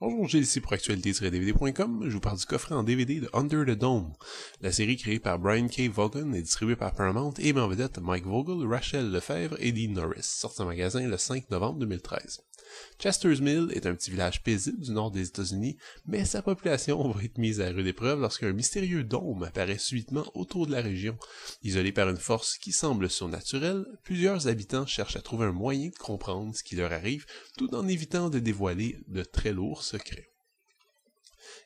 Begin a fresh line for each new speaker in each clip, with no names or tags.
Bonjour, j'ai ici pour actualité-dvd.com. Je vous parle du coffret en DVD de Under the Dome, la série créée par Brian K. Vaughan et distribuée par Paramount et ma vedette Mike Vogel, Rachel Lefebvre et Dean Norris, sorti en magasin le 5 novembre 2013. Chester's Mill est un petit village paisible du nord des États-Unis, mais sa population va être mise à rude épreuve lorsqu'un mystérieux dôme apparaît subitement autour de la région. Isolé par une force qui semble surnaturelle, plusieurs habitants cherchent à trouver un moyen de comprendre ce qui leur arrive tout en évitant de dévoiler de très lourds secrets.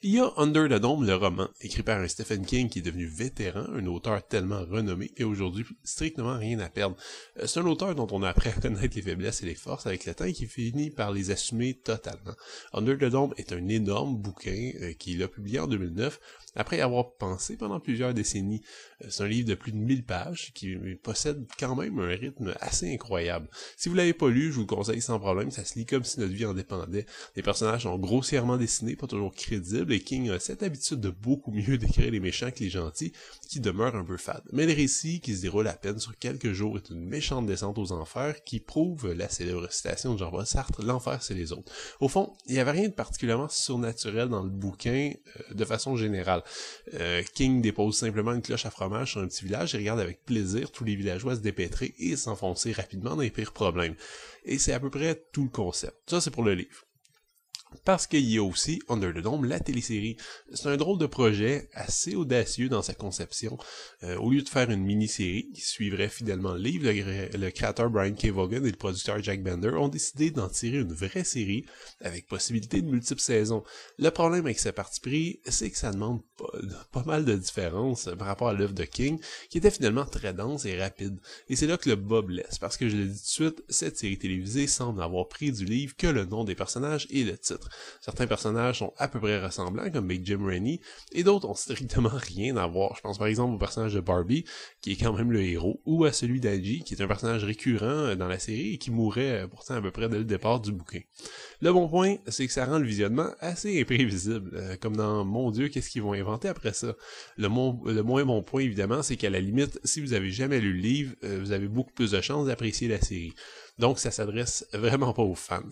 Il y a Under the Dome, le roman, écrit par un Stephen King qui est devenu vétéran, un auteur tellement renommé et aujourd'hui strictement rien à perdre. Euh, c'est un auteur dont on a appris à connaître les faiblesses et les forces avec le temps et qui finit par les assumer totalement. Under the Dome est un énorme bouquin euh, qu'il a publié en 2009 après avoir pensé pendant plusieurs décennies. Euh, c'est un livre de plus de 1000 pages qui possède quand même un rythme assez incroyable. Si vous l'avez pas lu, je vous le conseille sans problème, ça se lit comme si notre vie en dépendait. Les personnages sont grossièrement dessinés, pas toujours crédibles, et King a cette habitude de beaucoup mieux décrire les méchants que les gentils, qui demeure un peu fade. Mais le récit, qui se déroule à peine sur quelques jours, est une méchante descente aux enfers qui prouve la célèbre citation de Jean-Paul Sartre, l'enfer c'est les autres. Au fond, il n'y avait rien de particulièrement surnaturel dans le bouquin euh, de façon générale. Euh, King dépose simplement une cloche à fromage sur un petit village et regarde avec plaisir tous les villageois se dépêtrer et s'enfoncer rapidement dans les pires problèmes. Et c'est à peu près tout le concept. Ça, c'est pour le livre parce qu'il y a aussi Under the Dome, la télésérie. C'est un drôle de projet, assez audacieux dans sa conception. Euh, au lieu de faire une mini-série qui suivrait fidèlement le livre, le, créateur Brian K. Vaughan et le producteur Jack Bender ont décidé d'en tirer une vraie série avec possibilité de multiples saisons. Le problème avec ce partie pris, c'est que ça demande pas, mal de différences par rapport à l'œuvre de King, qui était finalement très dense et rapide. Et c'est là que le bob laisse. parce que je le dis tout de suite, cette série télévisée semble avoir pris du livre que le nom des personnages et le titre. Certains personnages sont à peu près ressemblants, comme Big Jim Rennie, et d'autres ont strictement rien à voir. Je pense par exemple au personnage de Barbie, qui est quand même le héros, ou à celui d'Algie, qui est un personnage récurrent euh, dans la série et qui mourait euh, pourtant à peu près dès le départ du bouquin. Le bon point, c'est que ça rend le visionnement assez imprévisible, euh, comme dans Mon Dieu, qu'est-ce qu'ils vont inventer après ça. Le, moins bon point, évidemment, c'est qu'à la limite, si vous avez jamais lu le livre, vous avez beaucoup plus de chances d'apprécier la série. Donc ça s'adresse vraiment pas aux fans.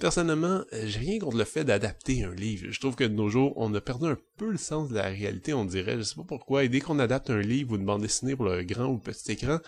Personnellement, euh, j'ai rien contre le fait d'adapter un livre. Je trouve que de nos jours, on a perdu un peu le sens de la réalité, on dirait. Je sais pas pourquoi. Et dès qu'on adapte un livre ou une bande dessinée pour le grand ou le petit écran,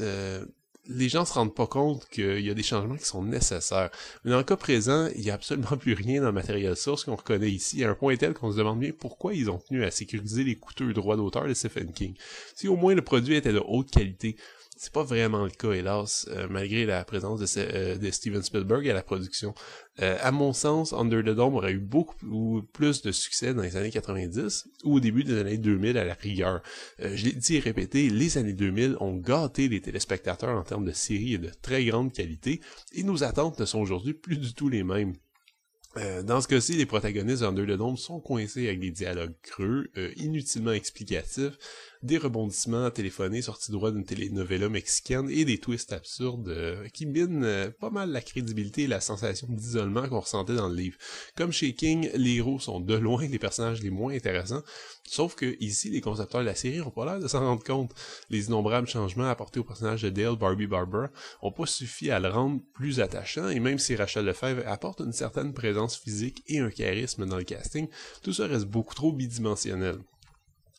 euh, les gens se rendent pas compte qu'il y a des changements qui sont nécessaires. Mais dans le cas présent, il n'y a absolument plus rien dans le matériel source qu'on reconnaît ici, à un point tel qu'on se demande bien pourquoi ils ont tenu à sécuriser les coûteux droits d'auteur de Stephen King. Si au moins le produit était de haute qualité, c'est pas vraiment le cas, hélas, euh, malgré la présence euh, de, Steven Spielberg à la production. Euh, à mon sens, Under the Dome aurait eu beaucoup plus de succès dans les années 90 ou au début des années 2000 à la rigueur. je l'ai dit et répété, les années 2000 ont gâté les téléspectateurs en termes de séries de très grande qualité, et nos attentes ne sont aujourd'hui plus du tout les mêmes. dans ce cas-ci, les protagonistes d'Under the Dome sont coincés avec des dialogues creux, inutilement explicatifs, des rebondissements téléphonés sortis droit d'une telenovela mexicaine et des twists absurdes euh, qui minent euh, pas mal la crédibilité et la sensation d'isolement qu'on ressentait dans le livre. Comme chez King, les héros sont de loin les personnages les moins intéressants, sauf que ici, les concepteurs de la série ont pas l'air de s'en rendre compte. Les innombrables changements apportés au personnage de Dale, Barbie, Barber ont pas suffi à le rendre plus attachant, et même si Rachel Lefebvre apporte une certaine présence physique et un charisme dans le casting, tout ça reste beaucoup trop bidimensionnel.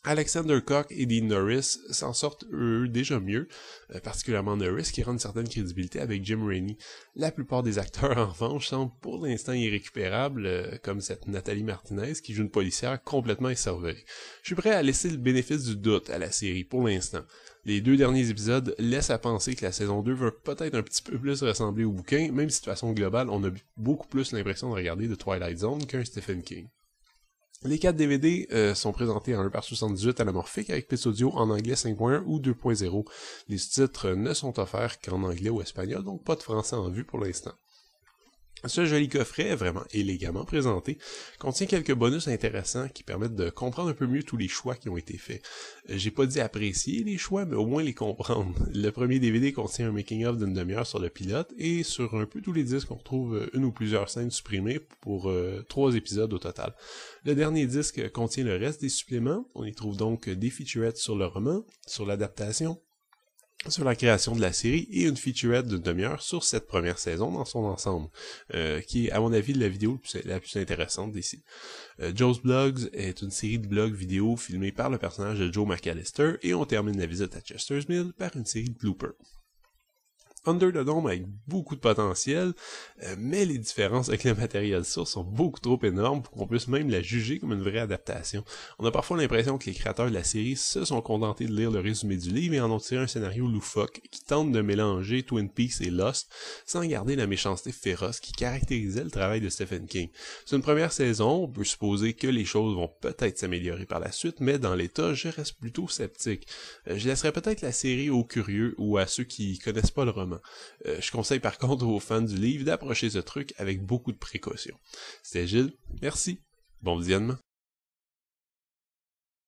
Alexander Cock et Dean Norris s'en sortent eux déjà mieux, euh, particulièrement Norris qui rend une certaine crédibilité avec Jim Rainey. La plupart des acteurs en revanche semblent pour l'instant irrécupérables, euh, comme cette Nathalie Martinez qui joue une policière complètement essorvelée. Je suis prêt à laisser le bénéfice du doute à la série pour l'instant. Les deux derniers épisodes laissent à penser que la saison 2 va peut-être un petit peu plus ressembler au bouquin, même si de façon globale on a beaucoup plus l'impression de regarder The Twilight Zone qu'un Stephen King. Les 4 DVD euh, sont présentés en 1 par 78 à avec piste Audio en anglais 5.1 ou 2.0. Les titres ne sont offerts qu'en anglais ou espagnol, donc pas de français en vue pour l'instant. Ce joli coffret, vraiment élégamment présenté, contient quelques bonus intéressants qui permettent de comprendre un peu mieux tous les choix qui ont été faits. Euh, j'ai pas dit apprécier les choix, mais au moins les comprendre. Le premier DVD contient un making-of d'une demi-heure sur le pilote et sur un peu tous les disques on retrouve euh, une ou plusieurs scènes supprimées pour euh, trois épisodes au total. Le dernier disque contient le reste des suppléments. On y trouve donc des featurettes sur le roman, sur l'adaptation, sur la création de la série et une featurette d'une demi-heure sur cette première saison dans son ensemble, euh, qui est à mon avis la vidéo la plus intéressante d'ici. Euh, Joe's Blogs est une série de blogs vidéo filmés par le personnage de Joe McAllister et on termine la visite à Chester's Mill par une série de bloopers. Under the Dome avec beaucoup de potentiel, euh, mais les différences avec le matériel source sont beaucoup trop énormes pour qu'on puisse même la juger comme une vraie adaptation. On a parfois l'impression que les créateurs de la série se sont contentés de lire le résumé du livre et en ont tiré un scénario loufoque qui tente de mélanger Twin Peaks et Lost sans garder la méchanceté féroce qui caractérisait le travail de Stephen King. C'est une première saison, on peut supposer que les choses vont peut-être s'améliorer par la suite, mais dans l'état, je reste plutôt sceptique. Euh, je laisserai peut-être la série aux curieux ou à ceux qui connaissent pas le roman. Euh, je conseille par contre aux fans du livre d'approcher ce truc avec beaucoup de précaution. C'est Gilles, merci, bon visionnement.